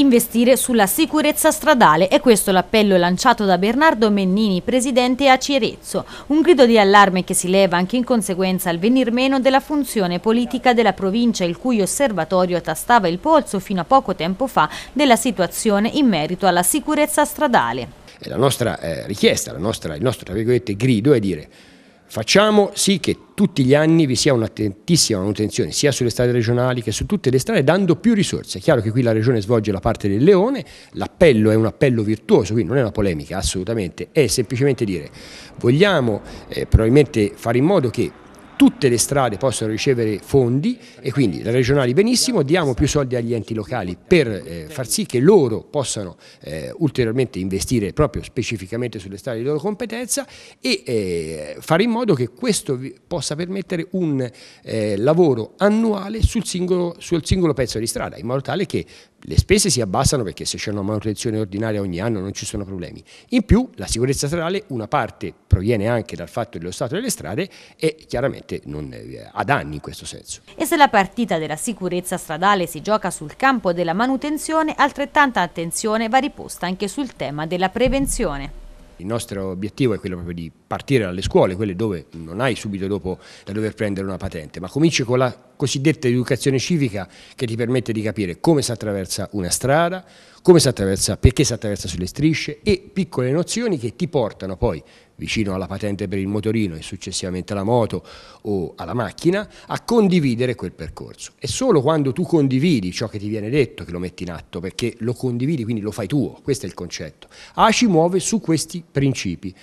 investire sulla sicurezza stradale e questo l'appello lanciato da Bernardo Mennini, presidente a Cirezzo, un grido di allarme che si leva anche in conseguenza al venir meno della funzione politica della provincia il cui osservatorio tastava il polso fino a poco tempo fa della situazione in merito alla sicurezza stradale. La nostra eh, richiesta, la nostra, il nostro grido è dire Facciamo sì che tutti gli anni vi sia un'attentissima manutenzione sia sulle strade regionali che su tutte le strade dando più risorse. È chiaro che qui la regione svolge la parte del leone, l'appello è un appello virtuoso, qui non è una polemica assolutamente, è semplicemente dire vogliamo eh, probabilmente fare in modo che tutte le strade possono ricevere fondi e quindi le regionali benissimo, diamo più soldi agli enti locali per eh, far sì che loro possano eh, ulteriormente investire proprio specificamente sulle strade di loro competenza e eh, fare in modo che questo possa permettere un eh, lavoro annuale sul singolo, sul singolo pezzo di strada, in modo tale che le spese si abbassano perché se c'è una manutenzione ordinaria ogni anno non ci sono problemi. In più la sicurezza stradale, una parte proviene anche dal fatto dello stato delle strade e chiaramente non, eh, ha danni in questo senso. E se la partita della sicurezza stradale si gioca sul campo della manutenzione, altrettanta attenzione va riposta anche sul tema della prevenzione. Il nostro obiettivo è quello proprio di partire dalle scuole, quelle dove non hai subito dopo da dover prendere una patente, ma cominci con la cosiddetta educazione civica che ti permette di capire come si attraversa una strada, come si attraversa, perché si attraversa sulle strisce e piccole nozioni che ti portano poi vicino alla patente per il motorino e successivamente alla moto o alla macchina, a condividere quel percorso. E solo quando tu condividi ciò che ti viene detto che lo metti in atto, perché lo condividi, quindi lo fai tuo, questo è il concetto. ACI muove su questi principi.